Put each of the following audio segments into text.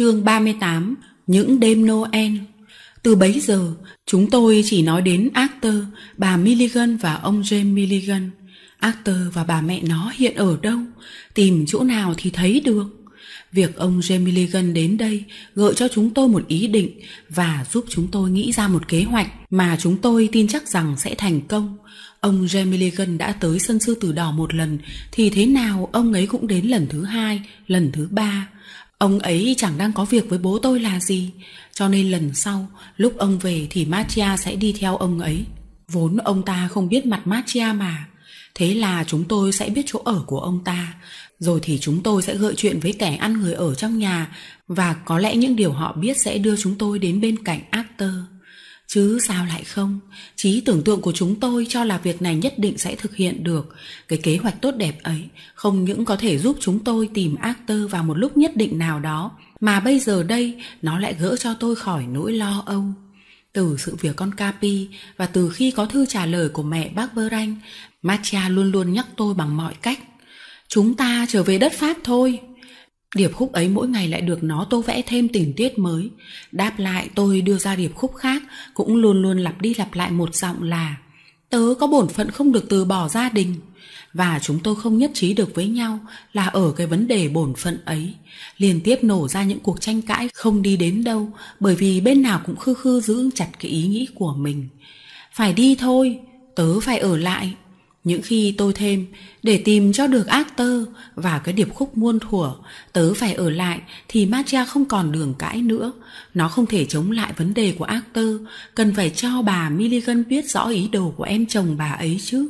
chương 38 Những đêm Noel Từ bấy giờ, chúng tôi chỉ nói đến Arthur, bà Milligan và ông James Milligan. Arthur và bà mẹ nó hiện ở đâu, tìm chỗ nào thì thấy được. Việc ông James Milligan đến đây gợi cho chúng tôi một ý định và giúp chúng tôi nghĩ ra một kế hoạch mà chúng tôi tin chắc rằng sẽ thành công. Ông James Milligan đã tới sân sư tử đỏ một lần thì thế nào ông ấy cũng đến lần thứ hai, lần thứ ba. Ông ấy chẳng đang có việc với bố tôi là gì Cho nên lần sau Lúc ông về thì Matia sẽ đi theo ông ấy Vốn ông ta không biết mặt Matia mà Thế là chúng tôi sẽ biết chỗ ở của ông ta Rồi thì chúng tôi sẽ gợi chuyện với kẻ ăn người ở trong nhà Và có lẽ những điều họ biết sẽ đưa chúng tôi đến bên cạnh actor Chứ sao lại không? Trí tưởng tượng của chúng tôi cho là việc này nhất định sẽ thực hiện được. Cái kế hoạch tốt đẹp ấy không những có thể giúp chúng tôi tìm actor vào một lúc nhất định nào đó, mà bây giờ đây nó lại gỡ cho tôi khỏi nỗi lo âu. Từ sự việc con Capi và từ khi có thư trả lời của mẹ bác Bơ Ranh, Matcha luôn luôn nhắc tôi bằng mọi cách. Chúng ta trở về đất Pháp thôi, Điệp khúc ấy mỗi ngày lại được nó tô vẽ thêm tình tiết mới. Đáp lại tôi đưa ra điệp khúc khác cũng luôn luôn lặp đi lặp lại một giọng là Tớ có bổn phận không được từ bỏ gia đình. Và chúng tôi không nhất trí được với nhau là ở cái vấn đề bổn phận ấy. Liên tiếp nổ ra những cuộc tranh cãi không đi đến đâu bởi vì bên nào cũng khư khư giữ chặt cái ý nghĩ của mình. Phải đi thôi, tớ phải ở lại, những khi tôi thêm, để tìm cho được ác tơ và cái điệp khúc muôn thuở, tớ phải ở lại thì Matcha không còn đường cãi nữa. Nó không thể chống lại vấn đề của ác tơ, cần phải cho bà Milligan biết rõ ý đồ của em chồng bà ấy chứ.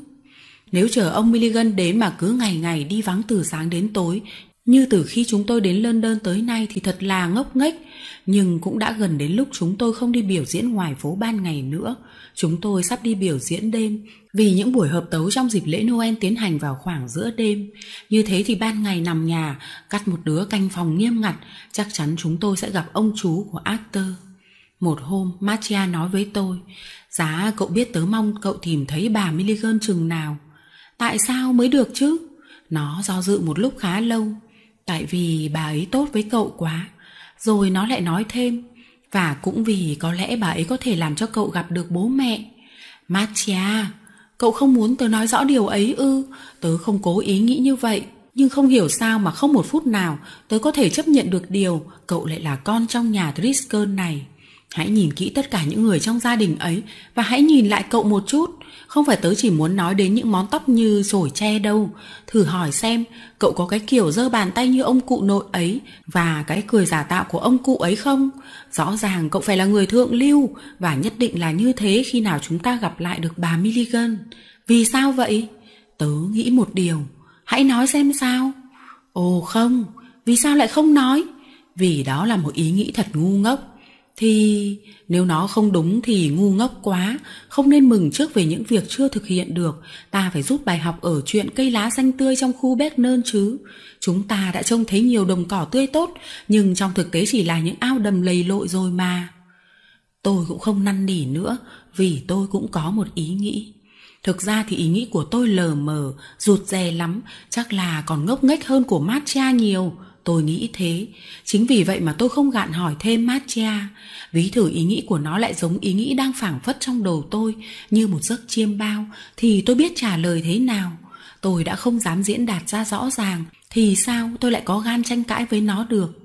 Nếu chờ ông Milligan đến mà cứ ngày ngày đi vắng từ sáng đến tối như từ khi chúng tôi đến London tới nay thì thật là ngốc nghếch, nhưng cũng đã gần đến lúc chúng tôi không đi biểu diễn ngoài phố ban ngày nữa. Chúng tôi sắp đi biểu diễn đêm vì những buổi hợp tấu trong dịp lễ Noel tiến hành vào khoảng giữa đêm. Như thế thì ban ngày nằm nhà, cắt một đứa canh phòng nghiêm ngặt, chắc chắn chúng tôi sẽ gặp ông chú của Arthur. Một hôm, Marcia nói với tôi, giá cậu biết tớ mong cậu tìm thấy bà Milligan chừng nào. Tại sao mới được chứ? Nó do dự một lúc khá lâu, tại vì bà ấy tốt với cậu quá rồi nó lại nói thêm và cũng vì có lẽ bà ấy có thể làm cho cậu gặp được bố mẹ matia cậu không muốn tớ nói rõ điều ấy ư tớ không cố ý nghĩ như vậy nhưng không hiểu sao mà không một phút nào tớ có thể chấp nhận được điều cậu lại là con trong nhà Driscoll này Hãy nhìn kỹ tất cả những người trong gia đình ấy và hãy nhìn lại cậu một chút. Không phải tớ chỉ muốn nói đến những món tóc như sổi tre đâu. Thử hỏi xem cậu có cái kiểu giơ bàn tay như ông cụ nội ấy và cái cười giả tạo của ông cụ ấy không? Rõ ràng cậu phải là người thượng lưu và nhất định là như thế khi nào chúng ta gặp lại được bà Milligan. Vì sao vậy? Tớ nghĩ một điều. Hãy nói xem sao. Ồ không, vì sao lại không nói? Vì đó là một ý nghĩ thật ngu ngốc thì nếu nó không đúng thì ngu ngốc quá không nên mừng trước về những việc chưa thực hiện được ta phải rút bài học ở chuyện cây lá xanh tươi trong khu bếp nơn chứ chúng ta đã trông thấy nhiều đồng cỏ tươi tốt nhưng trong thực tế chỉ là những ao đầm lầy lội rồi mà tôi cũng không năn nỉ nữa vì tôi cũng có một ý nghĩ thực ra thì ý nghĩ của tôi lờ mờ rụt rè lắm chắc là còn ngốc nghếch hơn của mát nhiều tôi nghĩ thế. Chính vì vậy mà tôi không gạn hỏi thêm Matcha. Ví thử ý nghĩ của nó lại giống ý nghĩ đang phảng phất trong đầu tôi như một giấc chiêm bao thì tôi biết trả lời thế nào. Tôi đã không dám diễn đạt ra rõ ràng thì sao tôi lại có gan tranh cãi với nó được.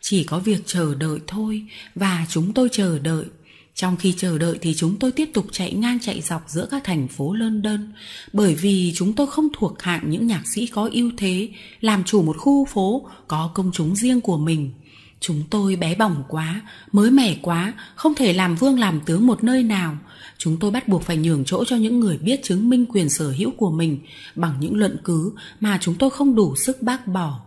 Chỉ có việc chờ đợi thôi và chúng tôi chờ đợi trong khi chờ đợi thì chúng tôi tiếp tục chạy ngang chạy dọc giữa các thành phố đơn bởi vì chúng tôi không thuộc hạng những nhạc sĩ có ưu thế làm chủ một khu phố có công chúng riêng của mình. Chúng tôi bé bỏng quá, mới mẻ quá, không thể làm vương làm tướng một nơi nào. Chúng tôi bắt buộc phải nhường chỗ cho những người biết chứng minh quyền sở hữu của mình bằng những luận cứ mà chúng tôi không đủ sức bác bỏ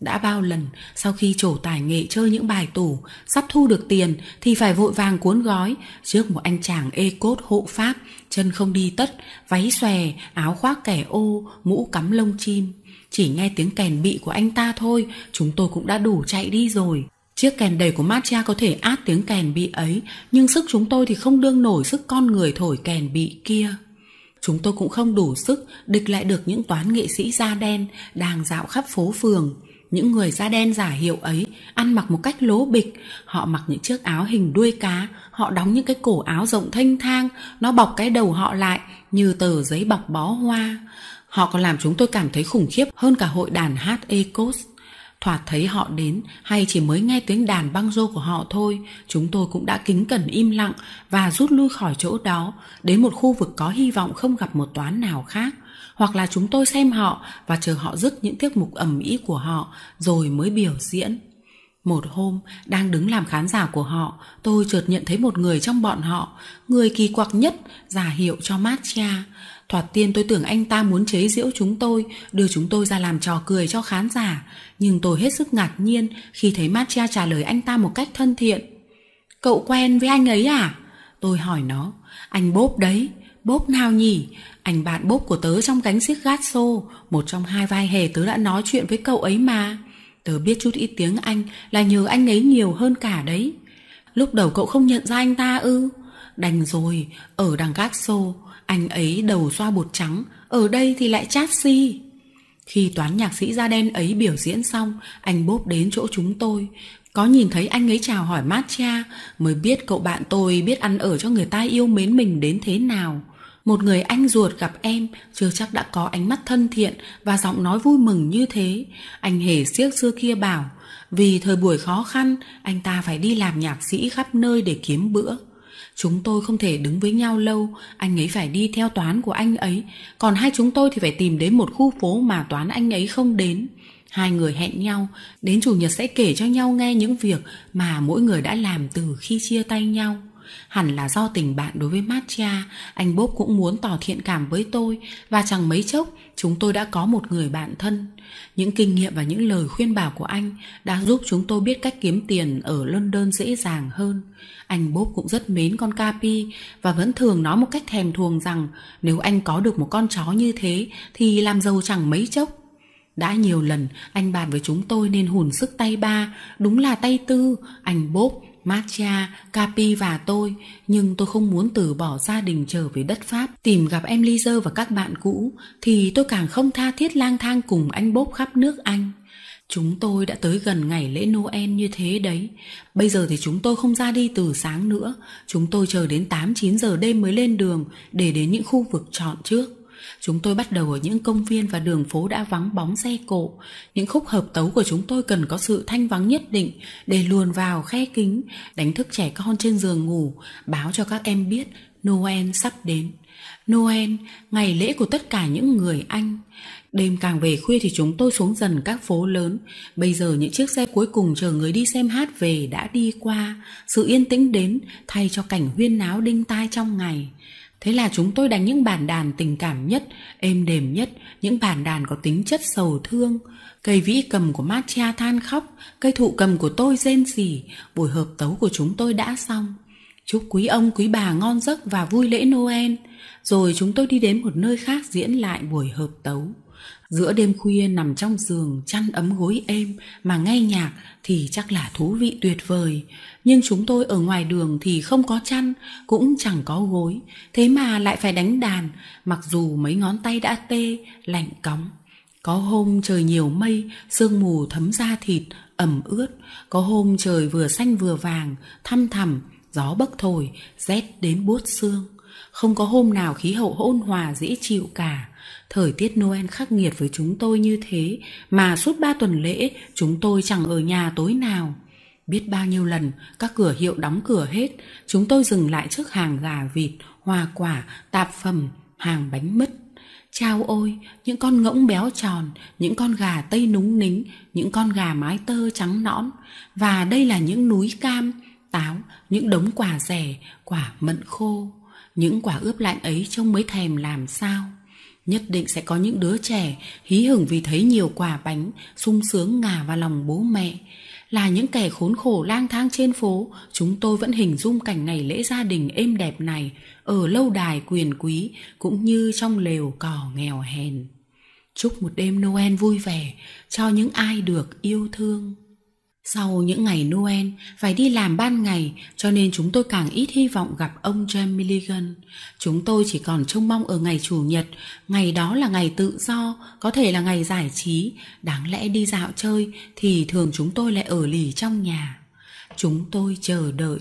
đã bao lần sau khi trổ tài nghệ chơi những bài tủ, sắp thu được tiền thì phải vội vàng cuốn gói trước một anh chàng ê cốt hộ pháp, chân không đi tất, váy xòe, áo khoác kẻ ô, mũ cắm lông chim. Chỉ nghe tiếng kèn bị của anh ta thôi, chúng tôi cũng đã đủ chạy đi rồi. Chiếc kèn đầy của Matcha có thể át tiếng kèn bị ấy, nhưng sức chúng tôi thì không đương nổi sức con người thổi kèn bị kia chúng tôi cũng không đủ sức địch lại được những toán nghệ sĩ da đen đang dạo khắp phố phường những người da đen giả hiệu ấy ăn mặc một cách lố bịch họ mặc những chiếc áo hình đuôi cá họ đóng những cái cổ áo rộng thênh thang nó bọc cái đầu họ lại như tờ giấy bọc bó hoa họ còn làm chúng tôi cảm thấy khủng khiếp hơn cả hội đàn hát ecos Thoạt thấy họ đến hay chỉ mới nghe tiếng đàn băng rô của họ thôi, chúng tôi cũng đã kính cẩn im lặng và rút lui khỏi chỗ đó, đến một khu vực có hy vọng không gặp một toán nào khác. Hoặc là chúng tôi xem họ và chờ họ dứt những tiết mục ẩm ý của họ rồi mới biểu diễn. Một hôm, đang đứng làm khán giả của họ, tôi chợt nhận thấy một người trong bọn họ, người kỳ quặc nhất, giả hiệu cho Matcha. Thoạt tiên tôi tưởng anh ta muốn chế giễu chúng tôi, đưa chúng tôi ra làm trò cười cho khán giả, nhưng tôi hết sức ngạc nhiên khi thấy Matcha trả lời anh ta một cách thân thiện. Cậu quen với anh ấy à? Tôi hỏi nó, anh bốp đấy, bốp nào nhỉ? Anh bạn bốp của tớ trong cánh xiếc gát xô, một trong hai vai hề tớ đã nói chuyện với cậu ấy mà. Tớ biết chút ít tiếng Anh là nhờ anh ấy nhiều hơn cả đấy. Lúc đầu cậu không nhận ra anh ta ư? Đành rồi, ở đằng gác xô, anh ấy đầu xoa bột trắng, ở đây thì lại chát si. Khi toán nhạc sĩ da đen ấy biểu diễn xong, anh bốp đến chỗ chúng tôi. Có nhìn thấy anh ấy chào hỏi mát cha, mới biết cậu bạn tôi biết ăn ở cho người ta yêu mến mình đến thế nào. Một người anh ruột gặp em chưa chắc đã có ánh mắt thân thiện và giọng nói vui mừng như thế. Anh hề siếc xưa kia bảo, vì thời buổi khó khăn, anh ta phải đi làm nhạc sĩ khắp nơi để kiếm bữa chúng tôi không thể đứng với nhau lâu anh ấy phải đi theo toán của anh ấy còn hai chúng tôi thì phải tìm đến một khu phố mà toán anh ấy không đến hai người hẹn nhau đến chủ nhật sẽ kể cho nhau nghe những việc mà mỗi người đã làm từ khi chia tay nhau Hẳn là do tình bạn đối với Matcha, anh Bob cũng muốn tỏ thiện cảm với tôi và chẳng mấy chốc chúng tôi đã có một người bạn thân. Những kinh nghiệm và những lời khuyên bảo của anh đã giúp chúng tôi biết cách kiếm tiền ở London dễ dàng hơn. Anh Bob cũng rất mến con Capi và vẫn thường nói một cách thèm thuồng rằng nếu anh có được một con chó như thế thì làm giàu chẳng mấy chốc. Đã nhiều lần anh bàn với chúng tôi nên hùn sức tay ba, đúng là tay tư, anh Bob Mattia, Capi và tôi, nhưng tôi không muốn từ bỏ gia đình trở về đất Pháp, tìm gặp em Lizer và các bạn cũ, thì tôi càng không tha thiết lang thang cùng anh Bốp khắp nước Anh. Chúng tôi đã tới gần ngày lễ Noel như thế đấy. Bây giờ thì chúng tôi không ra đi từ sáng nữa. Chúng tôi chờ đến 8-9 giờ đêm mới lên đường để đến những khu vực chọn trước. Chúng tôi bắt đầu ở những công viên và đường phố đã vắng bóng xe cộ. Những khúc hợp tấu của chúng tôi cần có sự thanh vắng nhất định để luồn vào khe kính, đánh thức trẻ con trên giường ngủ, báo cho các em biết Noel sắp đến. Noel, ngày lễ của tất cả những người Anh. Đêm càng về khuya thì chúng tôi xuống dần các phố lớn. Bây giờ những chiếc xe cuối cùng chờ người đi xem hát về đã đi qua. Sự yên tĩnh đến thay cho cảnh huyên náo đinh tai trong ngày. Thế là chúng tôi đánh những bản đàn tình cảm nhất, êm đềm nhất, những bản đàn có tính chất sầu thương. Cây vĩ cầm của Matcha than khóc, cây thụ cầm của tôi rên rỉ, buổi hợp tấu của chúng tôi đã xong. Chúc quý ông, quý bà ngon giấc và vui lễ Noel. Rồi chúng tôi đi đến một nơi khác diễn lại buổi hợp tấu giữa đêm khuya nằm trong giường chăn ấm gối êm mà nghe nhạc thì chắc là thú vị tuyệt vời nhưng chúng tôi ở ngoài đường thì không có chăn cũng chẳng có gối thế mà lại phải đánh đàn mặc dù mấy ngón tay đã tê lạnh cóng có hôm trời nhiều mây sương mù thấm da thịt ẩm ướt có hôm trời vừa xanh vừa vàng thăm thẳm gió bấc thổi rét đến buốt xương không có hôm nào khí hậu ôn hòa dễ chịu cả Thời tiết Noel khắc nghiệt với chúng tôi như thế mà suốt ba tuần lễ chúng tôi chẳng ở nhà tối nào. Biết bao nhiêu lần các cửa hiệu đóng cửa hết, chúng tôi dừng lại trước hàng gà vịt, hoa quả, tạp phẩm, hàng bánh mứt. Chao ôi, những con ngỗng béo tròn, những con gà tây núng nính, những con gà mái tơ trắng nõn. Và đây là những núi cam, táo, những đống quả rẻ, quả mận khô. Những quả ướp lạnh ấy trông mới thèm làm sao nhất định sẽ có những đứa trẻ hí hửng vì thấy nhiều quả bánh sung sướng ngả vào lòng bố mẹ là những kẻ khốn khổ lang thang trên phố chúng tôi vẫn hình dung cảnh ngày lễ gia đình êm đẹp này ở lâu đài quyền quý cũng như trong lều cỏ nghèo hèn chúc một đêm noel vui vẻ cho những ai được yêu thương sau những ngày Noel phải đi làm ban ngày cho nên chúng tôi càng ít hy vọng gặp ông James Milligan. Chúng tôi chỉ còn trông mong ở ngày chủ nhật, ngày đó là ngày tự do, có thể là ngày giải trí, đáng lẽ đi dạo chơi thì thường chúng tôi lại ở lì trong nhà. Chúng tôi chờ đợi,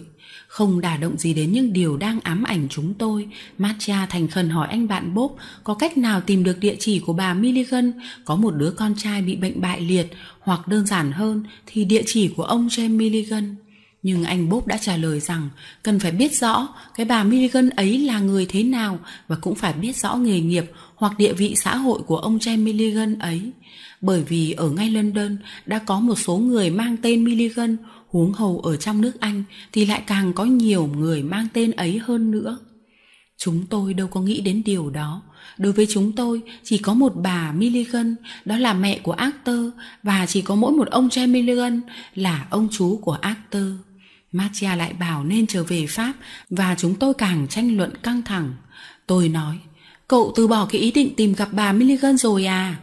không đả động gì đến những điều đang ám ảnh chúng tôi. Matcha thành khẩn hỏi anh bạn Bob có cách nào tìm được địa chỉ của bà Milligan có một đứa con trai bị bệnh bại liệt hoặc đơn giản hơn thì địa chỉ của ông James Milligan. Nhưng anh Bob đã trả lời rằng cần phải biết rõ cái bà Milligan ấy là người thế nào và cũng phải biết rõ nghề nghiệp hoặc địa vị xã hội của ông James Milligan ấy. Bởi vì ở ngay London đã có một số người mang tên Milligan huống hầu ở trong nước Anh thì lại càng có nhiều người mang tên ấy hơn nữa. Chúng tôi đâu có nghĩ đến điều đó. Đối với chúng tôi chỉ có một bà Milligan, đó là mẹ của Arthur và chỉ có mỗi một ông trai Milligan là ông chú của Arthur Matia lại bảo nên trở về Pháp và chúng tôi càng tranh luận căng thẳng. Tôi nói, cậu từ bỏ cái ý định tìm gặp bà Milligan rồi à?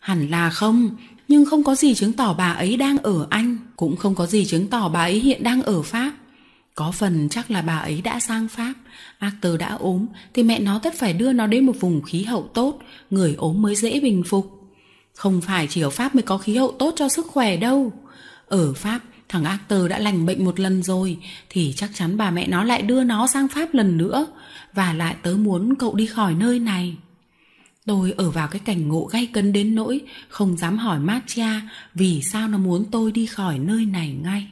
Hẳn là không, nhưng không có gì chứng tỏ bà ấy đang ở Anh, cũng không có gì chứng tỏ bà ấy hiện đang ở Pháp. Có phần chắc là bà ấy đã sang Pháp, Arthur đã ốm thì mẹ nó tất phải đưa nó đến một vùng khí hậu tốt, người ốm mới dễ bình phục. Không phải chỉ ở Pháp mới có khí hậu tốt cho sức khỏe đâu. Ở Pháp, thằng Arthur đã lành bệnh một lần rồi thì chắc chắn bà mẹ nó lại đưa nó sang Pháp lần nữa và lại tớ muốn cậu đi khỏi nơi này. Tôi ở vào cái cảnh ngộ gay cấn đến nỗi không dám hỏi Matcha vì sao nó muốn tôi đi khỏi nơi này ngay.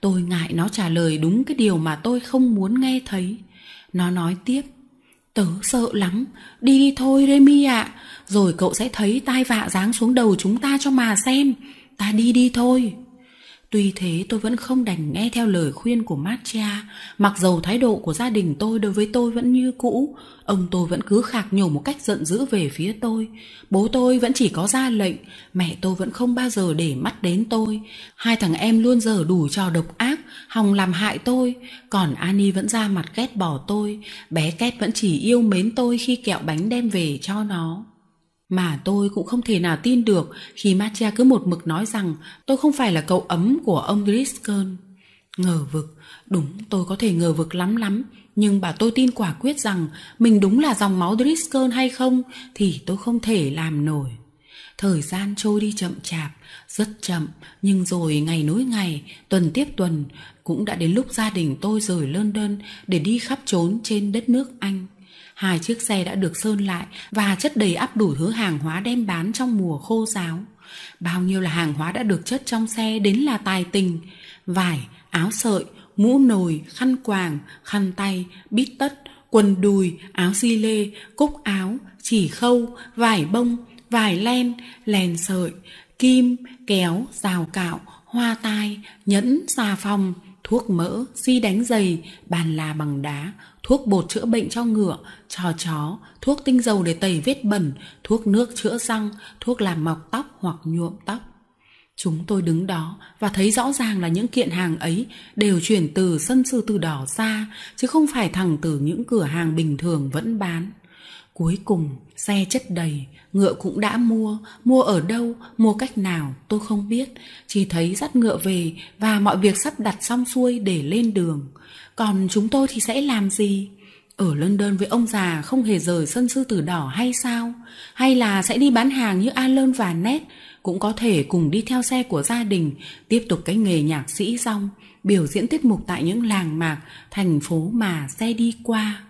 Tôi ngại nó trả lời đúng cái điều mà tôi không muốn nghe thấy. Nó nói tiếp. Tớ sợ lắm, đi đi thôi Remy ạ, à. rồi cậu sẽ thấy tai vạ giáng xuống đầu chúng ta cho mà xem. Ta đi đi thôi. Tuy thế tôi vẫn không đành nghe theo lời khuyên của cha mặc dầu thái độ của gia đình tôi đối với tôi vẫn như cũ, ông tôi vẫn cứ khạc nhổ một cách giận dữ về phía tôi, bố tôi vẫn chỉ có ra lệnh, mẹ tôi vẫn không bao giờ để mắt đến tôi, hai thằng em luôn giờ đủ trò độc ác, hòng làm hại tôi, còn Ani vẫn ra mặt ghét bỏ tôi, bé Két vẫn chỉ yêu mến tôi khi kẹo bánh đem về cho nó. Mà tôi cũng không thể nào tin được khi Mattia cứ một mực nói rằng tôi không phải là cậu ấm của ông Driscoll. Ngờ vực, đúng tôi có thể ngờ vực lắm lắm, nhưng bà tôi tin quả quyết rằng mình đúng là dòng máu Driscoll hay không thì tôi không thể làm nổi. Thời gian trôi đi chậm chạp, rất chậm, nhưng rồi ngày nối ngày, tuần tiếp tuần, cũng đã đến lúc gia đình tôi rời London để đi khắp trốn trên đất nước Anh hai chiếc xe đã được sơn lại và chất đầy ắp đủ thứ hàng hóa đem bán trong mùa khô giáo. Bao nhiêu là hàng hóa đã được chất trong xe đến là tài tình, vải, áo sợi, mũ nồi, khăn quàng, khăn tay, bít tất, quần đùi, áo di lê, cúc áo, chỉ khâu, vải bông, vải len, lèn sợi, kim, kéo, rào cạo, hoa tai, nhẫn, xà phòng, thuốc mỡ, xi si đánh giày, bàn là bằng đá, thuốc bột chữa bệnh cho ngựa, cho chó, thuốc tinh dầu để tẩy vết bẩn, thuốc nước chữa răng, thuốc làm mọc tóc hoặc nhuộm tóc. Chúng tôi đứng đó và thấy rõ ràng là những kiện hàng ấy đều chuyển từ sân sư từ đỏ ra, chứ không phải thẳng từ những cửa hàng bình thường vẫn bán. Cuối cùng, xe chất đầy, ngựa cũng đã mua, mua ở đâu, mua cách nào tôi không biết, chỉ thấy dắt ngựa về và mọi việc sắp đặt xong xuôi để lên đường. Còn chúng tôi thì sẽ làm gì? Ở London với ông già không hề rời sân sư tử đỏ hay sao? Hay là sẽ đi bán hàng như Alan và Ned, cũng có thể cùng đi theo xe của gia đình, tiếp tục cái nghề nhạc sĩ xong biểu diễn tiết mục tại những làng mạc, thành phố mà xe đi qua.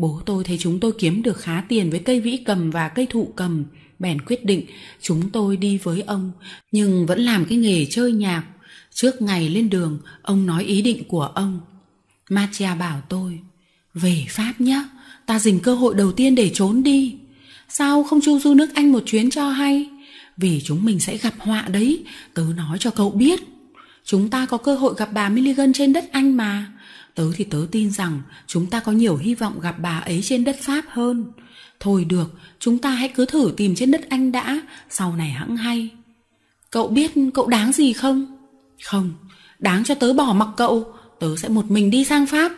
Bố tôi thấy chúng tôi kiếm được khá tiền với cây vĩ cầm và cây thụ cầm, bèn quyết định chúng tôi đi với ông, nhưng vẫn làm cái nghề chơi nhạc. Trước ngày lên đường, ông nói ý định của ông. matia bảo tôi, về Pháp nhé, ta dình cơ hội đầu tiên để trốn đi. Sao không chu du nước Anh một chuyến cho hay? Vì chúng mình sẽ gặp họa đấy, tớ nói cho cậu biết. Chúng ta có cơ hội gặp bà Milligan trên đất Anh mà. Tớ thì tớ tin rằng chúng ta có nhiều hy vọng gặp bà ấy trên đất Pháp hơn. Thôi được, chúng ta hãy cứ thử tìm trên đất Anh đã, sau này hẵng hay. Cậu biết cậu đáng gì không? Không, đáng cho tớ bỏ mặc cậu, tớ sẽ một mình đi sang Pháp.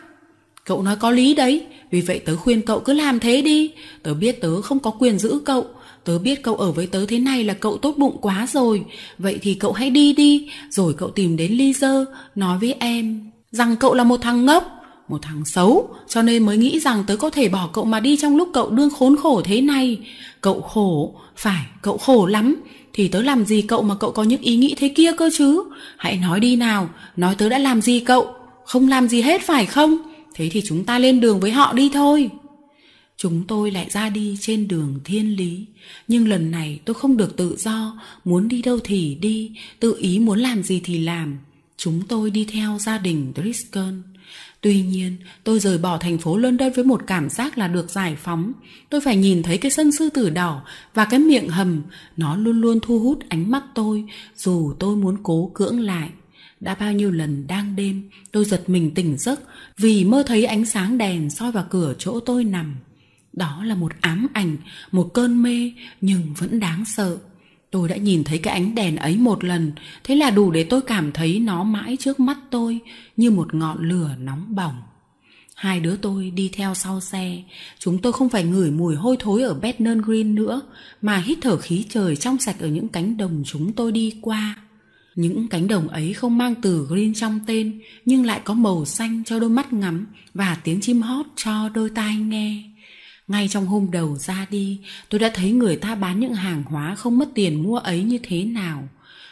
Cậu nói có lý đấy, vì vậy tớ khuyên cậu cứ làm thế đi. Tớ biết tớ không có quyền giữ cậu, tớ biết cậu ở với tớ thế này là cậu tốt bụng quá rồi. Vậy thì cậu hãy đi đi, rồi cậu tìm đến Ly nói với em rằng cậu là một thằng ngốc, một thằng xấu, cho nên mới nghĩ rằng tớ có thể bỏ cậu mà đi trong lúc cậu đương khốn khổ thế này. Cậu khổ, phải, cậu khổ lắm, thì tớ làm gì cậu mà cậu có những ý nghĩ thế kia cơ chứ? Hãy nói đi nào, nói tớ đã làm gì cậu? Không làm gì hết phải không? Thế thì chúng ta lên đường với họ đi thôi. Chúng tôi lại ra đi trên đường thiên lý, nhưng lần này tôi không được tự do, muốn đi đâu thì đi, tự ý muốn làm gì thì làm, Chúng tôi đi theo gia đình Driscoll. Tuy nhiên, tôi rời bỏ thành phố London với một cảm giác là được giải phóng. Tôi phải nhìn thấy cái sân sư tử đỏ và cái miệng hầm. Nó luôn luôn thu hút ánh mắt tôi, dù tôi muốn cố cưỡng lại. Đã bao nhiêu lần đang đêm, tôi giật mình tỉnh giấc vì mơ thấy ánh sáng đèn soi vào cửa chỗ tôi nằm. Đó là một ám ảnh, một cơn mê nhưng vẫn đáng sợ. Tôi đã nhìn thấy cái ánh đèn ấy một lần, thế là đủ để tôi cảm thấy nó mãi trước mắt tôi như một ngọn lửa nóng bỏng. Hai đứa tôi đi theo sau xe, chúng tôi không phải ngửi mùi hôi thối ở Bethnal Green nữa, mà hít thở khí trời trong sạch ở những cánh đồng chúng tôi đi qua. Những cánh đồng ấy không mang từ green trong tên, nhưng lại có màu xanh cho đôi mắt ngắm và tiếng chim hót cho đôi tai nghe ngay trong hôm đầu ra đi tôi đã thấy người ta bán những hàng hóa không mất tiền mua ấy như thế nào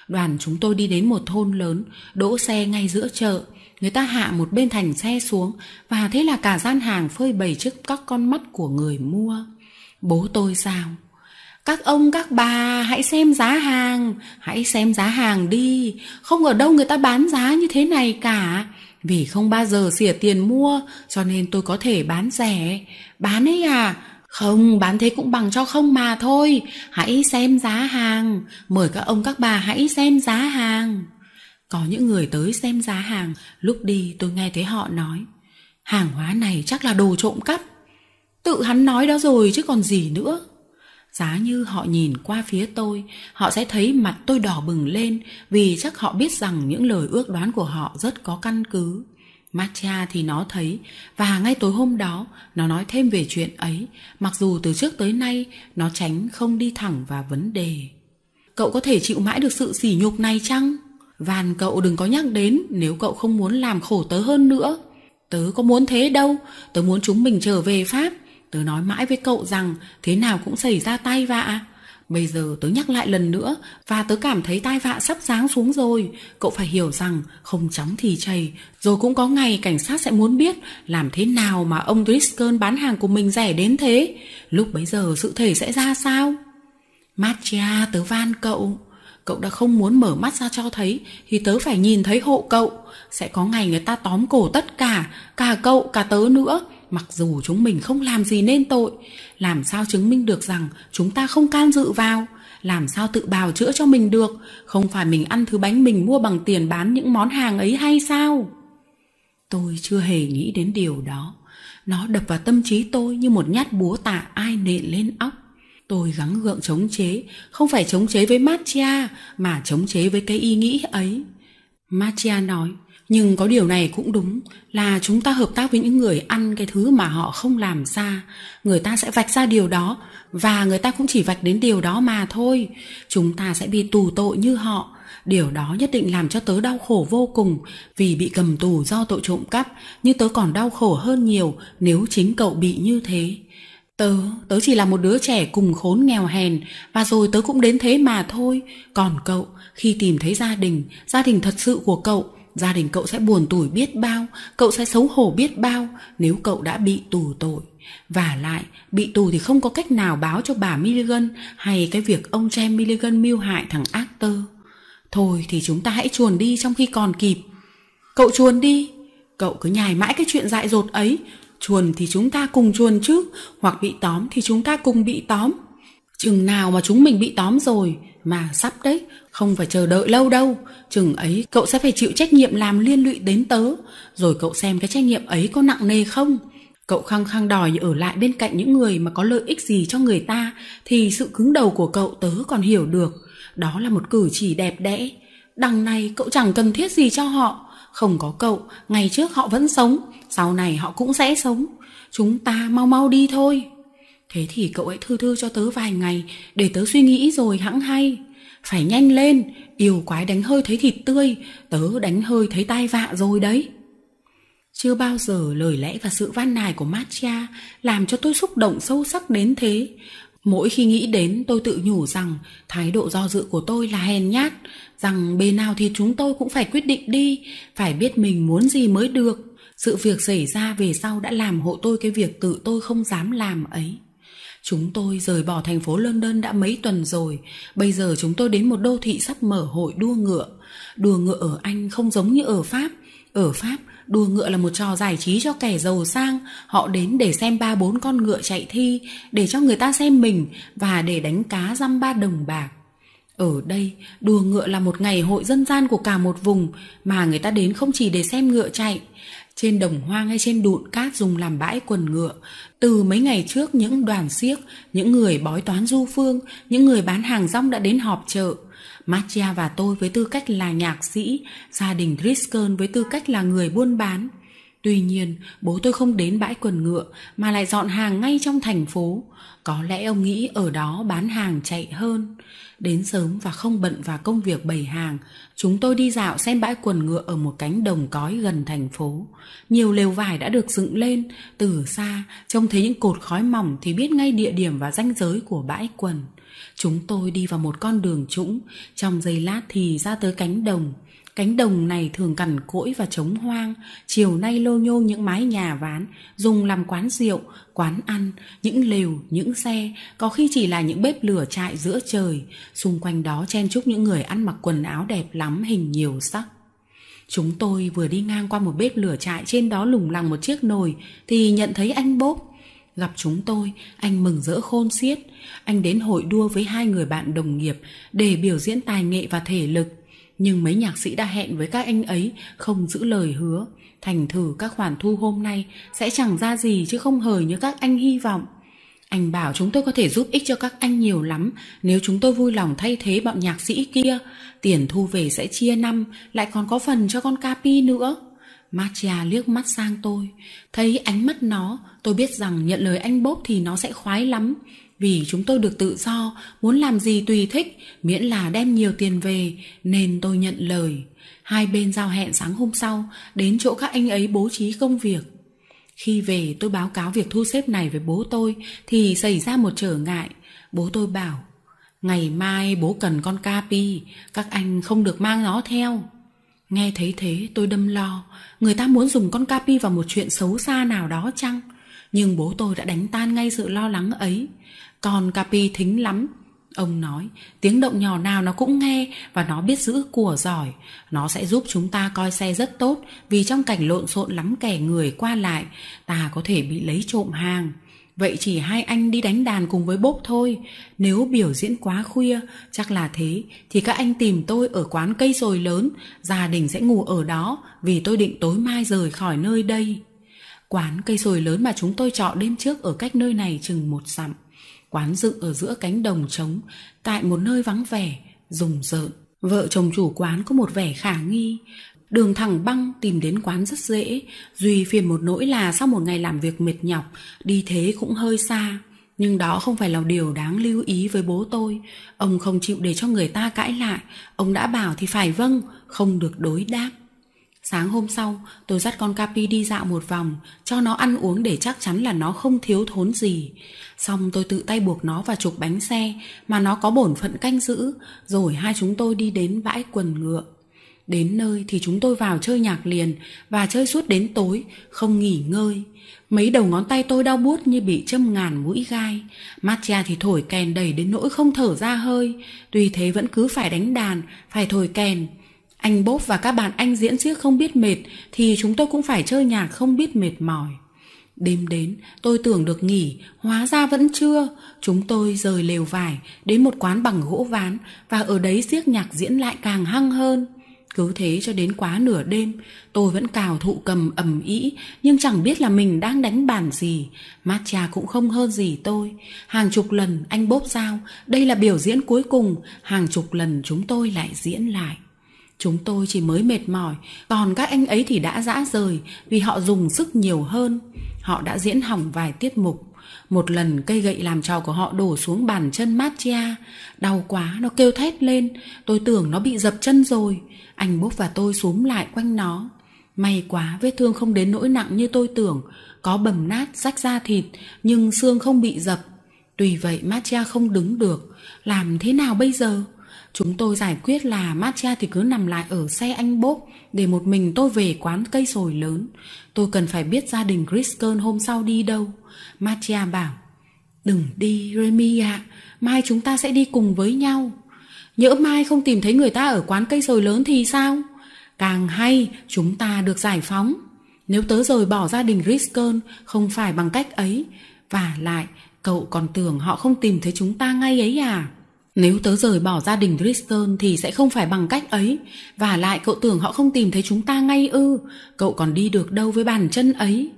đoàn chúng tôi đi đến một thôn lớn đỗ xe ngay giữa chợ người ta hạ một bên thành xe xuống và thế là cả gian hàng phơi bày trước các con mắt của người mua bố tôi sao các ông các bà hãy xem giá hàng hãy xem giá hàng đi không ở đâu người ta bán giá như thế này cả vì không bao giờ xỉa tiền mua cho nên tôi có thể bán rẻ bán ấy à không bán thế cũng bằng cho không mà thôi hãy xem giá hàng mời các ông các bà hãy xem giá hàng có những người tới xem giá hàng lúc đi tôi nghe thấy họ nói hàng hóa này chắc là đồ trộm cắp tự hắn nói đó rồi chứ còn gì nữa giá như họ nhìn qua phía tôi họ sẽ thấy mặt tôi đỏ bừng lên vì chắc họ biết rằng những lời ước đoán của họ rất có căn cứ Mattia thì nó thấy và ngay tối hôm đó nó nói thêm về chuyện ấy, mặc dù từ trước tới nay nó tránh không đi thẳng vào vấn đề. Cậu có thể chịu mãi được sự sỉ nhục này chăng? Vàn cậu đừng có nhắc đến nếu cậu không muốn làm khổ tớ hơn nữa. Tớ có muốn thế đâu, tớ muốn chúng mình trở về Pháp. Tớ nói mãi với cậu rằng thế nào cũng xảy ra tay vạ. Bây giờ tớ nhắc lại lần nữa và tớ cảm thấy tai vạ sắp giáng xuống rồi. Cậu phải hiểu rằng không chóng thì chảy, rồi cũng có ngày cảnh sát sẽ muốn biết làm thế nào mà ông Driscoll bán hàng của mình rẻ đến thế. Lúc bấy giờ sự thể sẽ ra sao? Matcha, tớ van cậu. Cậu đã không muốn mở mắt ra cho thấy thì tớ phải nhìn thấy hộ cậu. Sẽ có ngày người ta tóm cổ tất cả, cả cậu, cả tớ nữa mặc dù chúng mình không làm gì nên tội làm sao chứng minh được rằng chúng ta không can dự vào làm sao tự bào chữa cho mình được không phải mình ăn thứ bánh mình mua bằng tiền bán những món hàng ấy hay sao tôi chưa hề nghĩ đến điều đó nó đập vào tâm trí tôi như một nhát búa tạ ai nện lên óc tôi gắng gượng chống chế không phải chống chế với matcha mà chống chế với cái ý nghĩ ấy matcha nói nhưng có điều này cũng đúng là chúng ta hợp tác với những người ăn cái thứ mà họ không làm ra người ta sẽ vạch ra điều đó và người ta cũng chỉ vạch đến điều đó mà thôi chúng ta sẽ bị tù tội như họ điều đó nhất định làm cho tớ đau khổ vô cùng vì bị cầm tù do tội trộm cắp như tớ còn đau khổ hơn nhiều nếu chính cậu bị như thế Tớ, tớ chỉ là một đứa trẻ cùng khốn nghèo hèn và rồi tớ cũng đến thế mà thôi. Còn cậu, khi tìm thấy gia đình, gia đình thật sự của cậu, gia đình cậu sẽ buồn tủi biết bao cậu sẽ xấu hổ biết bao nếu cậu đã bị tù tội và lại bị tù thì không có cách nào báo cho bà milligan hay cái việc ông james milligan mưu hại thằng actor thôi thì chúng ta hãy chuồn đi trong khi còn kịp cậu chuồn đi cậu cứ nhài mãi cái chuyện dại dột ấy chuồn thì chúng ta cùng chuồn chứ hoặc bị tóm thì chúng ta cùng bị tóm chừng nào mà chúng mình bị tóm rồi mà sắp đấy không phải chờ đợi lâu đâu chừng ấy cậu sẽ phải chịu trách nhiệm làm liên lụy đến tớ rồi cậu xem cái trách nhiệm ấy có nặng nề không cậu khăng khăng đòi ở lại bên cạnh những người mà có lợi ích gì cho người ta thì sự cứng đầu của cậu tớ còn hiểu được đó là một cử chỉ đẹp đẽ đằng này cậu chẳng cần thiết gì cho họ không có cậu ngày trước họ vẫn sống sau này họ cũng sẽ sống chúng ta mau mau đi thôi Thế thì cậu hãy thư thư cho tớ vài ngày Để tớ suy nghĩ rồi hẵng hay Phải nhanh lên Yêu quái đánh hơi thấy thịt tươi Tớ đánh hơi thấy tai vạ rồi đấy Chưa bao giờ lời lẽ và sự van nài của Matcha Làm cho tôi xúc động sâu sắc đến thế Mỗi khi nghĩ đến tôi tự nhủ rằng thái độ do dự của tôi là hèn nhát, rằng bề nào thì chúng tôi cũng phải quyết định đi, phải biết mình muốn gì mới được. Sự việc xảy ra về sau đã làm hộ tôi cái việc tự tôi không dám làm ấy. Chúng tôi rời bỏ thành phố London đã mấy tuần rồi, bây giờ chúng tôi đến một đô thị sắp mở hội đua ngựa. Đua ngựa ở Anh không giống như ở Pháp. Ở Pháp, đua ngựa là một trò giải trí cho kẻ giàu sang, họ đến để xem ba bốn con ngựa chạy thi, để cho người ta xem mình và để đánh cá răm ba đồng bạc. Ở đây, đua ngựa là một ngày hội dân gian của cả một vùng mà người ta đến không chỉ để xem ngựa chạy trên đồng hoang hay trên đụn cát dùng làm bãi quần ngựa. Từ mấy ngày trước những đoàn siếc, những người bói toán du phương, những người bán hàng rong đã đến họp chợ. matia và tôi với tư cách là nhạc sĩ, gia đình Driscoll với tư cách là người buôn bán. Tuy nhiên, bố tôi không đến bãi quần ngựa mà lại dọn hàng ngay trong thành phố. Có lẽ ông nghĩ ở đó bán hàng chạy hơn. Đến sớm và không bận vào công việc bày hàng, chúng tôi đi dạo xem bãi quần ngựa ở một cánh đồng cói gần thành phố. Nhiều lều vải đã được dựng lên, từ xa trông thấy những cột khói mỏng thì biết ngay địa điểm và danh giới của bãi quần. Chúng tôi đi vào một con đường trũng, trong giây lát thì ra tới cánh đồng Cánh đồng này thường cằn cỗi và trống hoang, chiều nay lô nhô những mái nhà ván, dùng làm quán rượu, quán ăn, những lều, những xe, có khi chỉ là những bếp lửa trại giữa trời, xung quanh đó chen chúc những người ăn mặc quần áo đẹp lắm hình nhiều sắc. Chúng tôi vừa đi ngang qua một bếp lửa trại trên đó lủng lẳng một chiếc nồi thì nhận thấy anh Bốp. Gặp chúng tôi, anh mừng rỡ khôn xiết. Anh đến hội đua với hai người bạn đồng nghiệp để biểu diễn tài nghệ và thể lực nhưng mấy nhạc sĩ đã hẹn với các anh ấy không giữ lời hứa thành thử các khoản thu hôm nay sẽ chẳng ra gì chứ không hời như các anh hy vọng anh bảo chúng tôi có thể giúp ích cho các anh nhiều lắm nếu chúng tôi vui lòng thay thế bọn nhạc sĩ kia tiền thu về sẽ chia năm lại còn có phần cho con capi nữa matia liếc mắt sang tôi. Thấy ánh mắt nó, tôi biết rằng nhận lời anh Bốp thì nó sẽ khoái lắm vì chúng tôi được tự do muốn làm gì tùy thích miễn là đem nhiều tiền về nên tôi nhận lời hai bên giao hẹn sáng hôm sau đến chỗ các anh ấy bố trí công việc khi về tôi báo cáo việc thu xếp này với bố tôi thì xảy ra một trở ngại bố tôi bảo ngày mai bố cần con capi các anh không được mang nó theo nghe thấy thế tôi đâm lo người ta muốn dùng con capi vào một chuyện xấu xa nào đó chăng nhưng bố tôi đã đánh tan ngay sự lo lắng ấy con Capi thính lắm. Ông nói, tiếng động nhỏ nào nó cũng nghe và nó biết giữ của giỏi. Nó sẽ giúp chúng ta coi xe rất tốt vì trong cảnh lộn xộn lắm kẻ người qua lại, ta có thể bị lấy trộm hàng. Vậy chỉ hai anh đi đánh đàn cùng với Bốp thôi. Nếu biểu diễn quá khuya, chắc là thế, thì các anh tìm tôi ở quán cây rồi lớn, gia đình sẽ ngủ ở đó vì tôi định tối mai rời khỏi nơi đây. Quán cây sồi lớn mà chúng tôi chọn đêm trước ở cách nơi này chừng một dặm quán dựng ở giữa cánh đồng trống tại một nơi vắng vẻ rùng rợn vợ chồng chủ quán có một vẻ khả nghi đường thẳng băng tìm đến quán rất dễ duy phiền một nỗi là sau một ngày làm việc mệt nhọc đi thế cũng hơi xa nhưng đó không phải là điều đáng lưu ý với bố tôi ông không chịu để cho người ta cãi lại ông đã bảo thì phải vâng không được đối đáp Sáng hôm sau, tôi dắt con Capi đi dạo một vòng, cho nó ăn uống để chắc chắn là nó không thiếu thốn gì. Xong tôi tự tay buộc nó vào trục bánh xe mà nó có bổn phận canh giữ, rồi hai chúng tôi đi đến bãi quần ngựa. Đến nơi thì chúng tôi vào chơi nhạc liền và chơi suốt đến tối, không nghỉ ngơi. Mấy đầu ngón tay tôi đau buốt như bị châm ngàn mũi gai. Matcha thì thổi kèn đầy đến nỗi không thở ra hơi. Tuy thế vẫn cứ phải đánh đàn, phải thổi kèn. Anh Bốp và các bạn anh diễn xiếc không biết mệt thì chúng tôi cũng phải chơi nhạc không biết mệt mỏi. Đêm đến, tôi tưởng được nghỉ, hóa ra vẫn chưa. Chúng tôi rời lều vải, đến một quán bằng gỗ ván và ở đấy siếc nhạc diễn lại càng hăng hơn. Cứ thế cho đến quá nửa đêm, tôi vẫn cào thụ cầm ầm ĩ nhưng chẳng biết là mình đang đánh bản gì. Mát cũng không hơn gì tôi. Hàng chục lần anh bốp giao đây là biểu diễn cuối cùng, hàng chục lần chúng tôi lại diễn lại. Chúng tôi chỉ mới mệt mỏi, còn các anh ấy thì đã dã rời vì họ dùng sức nhiều hơn. Họ đã diễn hỏng vài tiết mục. Một lần cây gậy làm trò của họ đổ xuống bàn chân Matia, Đau quá, nó kêu thét lên. Tôi tưởng nó bị dập chân rồi. Anh Búc và tôi súm lại quanh nó. May quá, vết thương không đến nỗi nặng như tôi tưởng. Có bầm nát, rách da thịt, nhưng xương không bị dập. tùy vậy Matia không đứng được. Làm thế nào bây giờ? Chúng tôi giải quyết là Matcha thì cứ nằm lại ở xe anh Bốp để một mình tôi về quán cây sồi lớn. Tôi cần phải biết gia đình Griscon hôm sau đi đâu. Matcha bảo, đừng đi Remy ạ, à. mai chúng ta sẽ đi cùng với nhau. Nhỡ mai không tìm thấy người ta ở quán cây sồi lớn thì sao? Càng hay chúng ta được giải phóng. Nếu tớ rời bỏ gia đình Griscon không phải bằng cách ấy. Và lại, cậu còn tưởng họ không tìm thấy chúng ta ngay ấy à? Nếu tớ rời bỏ gia đình Tristan thì sẽ không phải bằng cách ấy. Và lại cậu tưởng họ không tìm thấy chúng ta ngay ư. Cậu còn đi được đâu với bàn chân ấy.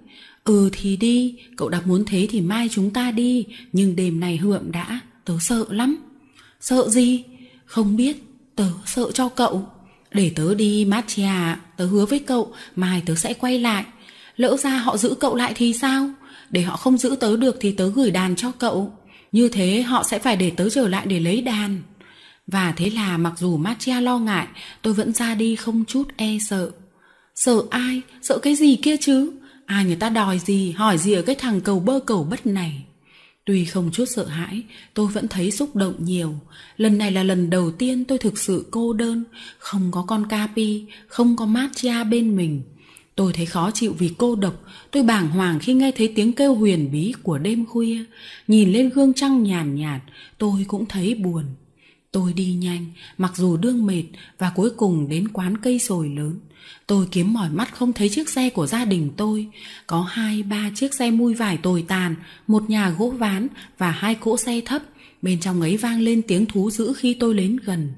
Ừ thì đi, cậu đã muốn thế thì mai chúng ta đi. Nhưng đêm này hượm đã, tớ sợ lắm. Sợ gì? Không biết, tớ sợ cho cậu. Để tớ đi, Matia. tớ hứa với cậu, mai tớ sẽ quay lại. Lỡ ra họ giữ cậu lại thì sao? Để họ không giữ tớ được thì tớ gửi đàn cho cậu. Như thế họ sẽ phải để tớ trở lại để lấy đàn. Và thế là mặc dù matia lo ngại, tôi vẫn ra đi không chút e sợ. Sợ ai? Sợ cái gì kia chứ? Ai người ta đòi gì, hỏi gì ở cái thằng cầu bơ cầu bất này. Tuy không chút sợ hãi, tôi vẫn thấy xúc động nhiều. Lần này là lần đầu tiên tôi thực sự cô đơn, không có con Capi, không có matia bên mình. Tôi thấy khó chịu vì cô độc, tôi bàng hoàng khi nghe thấy tiếng kêu huyền bí của đêm khuya. Nhìn lên gương trăng nhàn nhạt, nhạt, tôi cũng thấy buồn. Tôi đi nhanh, mặc dù đương mệt và cuối cùng đến quán cây sồi lớn. Tôi kiếm mỏi mắt không thấy chiếc xe của gia đình tôi. Có hai ba chiếc xe mui vải tồi tàn, một nhà gỗ ván và hai cỗ xe thấp Bên trong ấy vang lên tiếng thú dữ khi tôi đến gần.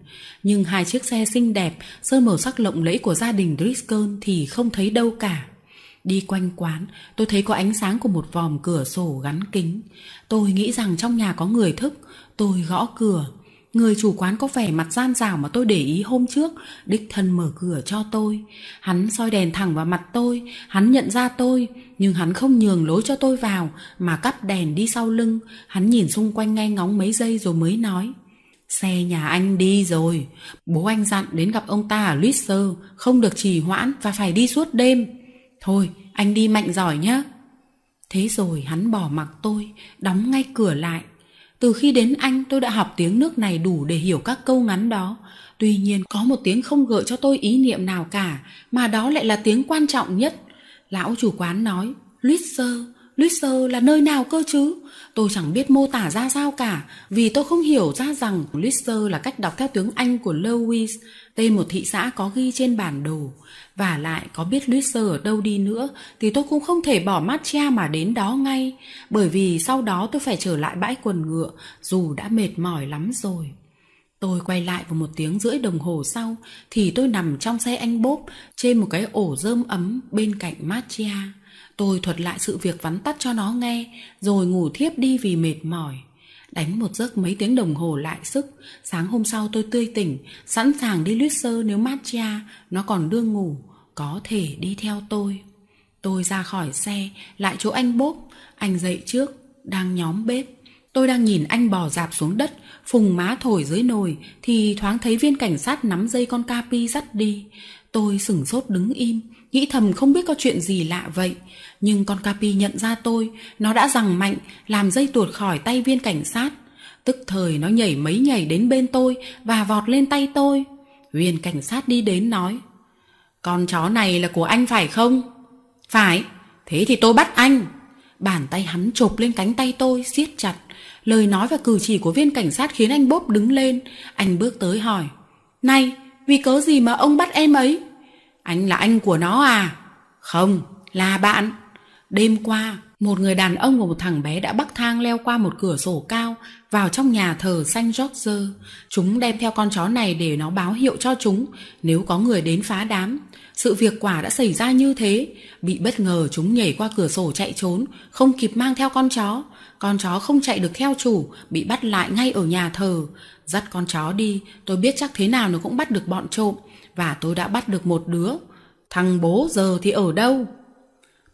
Nhưng hai chiếc xe xinh đẹp, sơn màu sắc lộng lẫy của gia đình Driscoll thì không thấy đâu cả. Đi quanh quán, tôi thấy có ánh sáng của một vòm cửa sổ gắn kính. Tôi nghĩ rằng trong nhà có người thức, tôi gõ cửa. Người chủ quán có vẻ mặt gian rảo mà tôi để ý hôm trước, đích thân mở cửa cho tôi. Hắn soi đèn thẳng vào mặt tôi, hắn nhận ra tôi, nhưng hắn không nhường lối cho tôi vào mà cắp đèn đi sau lưng. Hắn nhìn xung quanh ngay ngóng mấy giây rồi mới nói. Xe nhà anh đi rồi, bố anh dặn đến gặp ông ta ở Luisser, không được trì hoãn và phải đi suốt đêm. Thôi, anh đi mạnh giỏi nhé. Thế rồi hắn bỏ mặc tôi, đóng ngay cửa lại từ khi đến Anh tôi đã học tiếng nước này đủ để hiểu các câu ngắn đó. Tuy nhiên có một tiếng không gợi cho tôi ý niệm nào cả, mà đó lại là tiếng quan trọng nhất. Lão chủ quán nói, Luisser, Luisser là nơi nào cơ chứ? Tôi chẳng biết mô tả ra sao cả, vì tôi không hiểu ra rằng Lister là cách đọc theo tiếng Anh của Lewis, tên một thị xã có ghi trên bản đồ. Và lại có biết Lister ở đâu đi nữa thì tôi cũng không thể bỏ Matcha mà đến đó ngay, bởi vì sau đó tôi phải trở lại bãi quần ngựa dù đã mệt mỏi lắm rồi. Tôi quay lại vào một tiếng rưỡi đồng hồ sau thì tôi nằm trong xe anh Bốp trên một cái ổ rơm ấm bên cạnh Matcha. Tôi thuật lại sự việc vắn tắt cho nó nghe, rồi ngủ thiếp đi vì mệt mỏi. Đánh một giấc mấy tiếng đồng hồ lại sức, sáng hôm sau tôi tươi tỉnh, sẵn sàng đi lướt sơ nếu Matcha, nó còn đương ngủ, có thể đi theo tôi. Tôi ra khỏi xe, lại chỗ anh bốp, anh dậy trước, đang nhóm bếp. Tôi đang nhìn anh bò dạp xuống đất, phùng má thổi dưới nồi, thì thoáng thấy viên cảnh sát nắm dây con capi dắt đi. Tôi sửng sốt đứng im, nghĩ thầm không biết có chuyện gì lạ vậy nhưng con capi nhận ra tôi nó đã rằng mạnh làm dây tuột khỏi tay viên cảnh sát tức thời nó nhảy mấy nhảy đến bên tôi và vọt lên tay tôi viên cảnh sát đi đến nói con chó này là của anh phải không phải thế thì tôi bắt anh bàn tay hắn chộp lên cánh tay tôi siết chặt lời nói và cử chỉ của viên cảnh sát khiến anh bốp đứng lên anh bước tới hỏi này vì cớ gì mà ông bắt em ấy anh là anh của nó à? Không, là bạn. Đêm qua, một người đàn ông và một thằng bé đã bắc thang leo qua một cửa sổ cao vào trong nhà thờ Saint George. Chúng đem theo con chó này để nó báo hiệu cho chúng nếu có người đến phá đám. Sự việc quả đã xảy ra như thế, bị bất ngờ chúng nhảy qua cửa sổ chạy trốn, không kịp mang theo con chó. Con chó không chạy được theo chủ, bị bắt lại ngay ở nhà thờ. Dắt con chó đi, tôi biết chắc thế nào nó cũng bắt được bọn trộm và tôi đã bắt được một đứa. Thằng bố giờ thì ở đâu?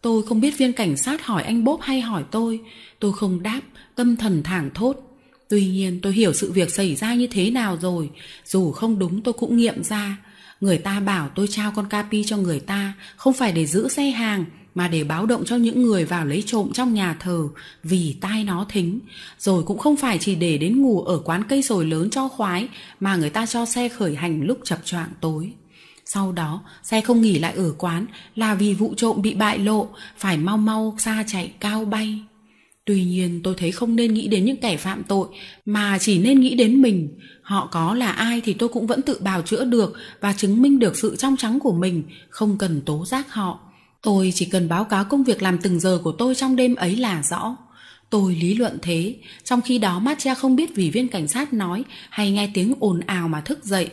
Tôi không biết viên cảnh sát hỏi anh Bốp hay hỏi tôi. Tôi không đáp, tâm thần thảng thốt. Tuy nhiên tôi hiểu sự việc xảy ra như thế nào rồi. Dù không đúng tôi cũng nghiệm ra. Người ta bảo tôi trao con capi cho người ta không phải để giữ xe hàng mà để báo động cho những người vào lấy trộm trong nhà thờ vì tai nó thính rồi cũng không phải chỉ để đến ngủ ở quán cây sồi lớn cho khoái mà người ta cho xe khởi hành lúc chập choạng tối sau đó xe không nghỉ lại ở quán là vì vụ trộm bị bại lộ phải mau mau xa chạy cao bay tuy nhiên tôi thấy không nên nghĩ đến những kẻ phạm tội mà chỉ nên nghĩ đến mình họ có là ai thì tôi cũng vẫn tự bào chữa được và chứng minh được sự trong trắng của mình không cần tố giác họ Tôi chỉ cần báo cáo công việc làm từng giờ của tôi trong đêm ấy là rõ. Tôi lý luận thế, trong khi đó Matcha không biết vì viên cảnh sát nói hay nghe tiếng ồn ào mà thức dậy.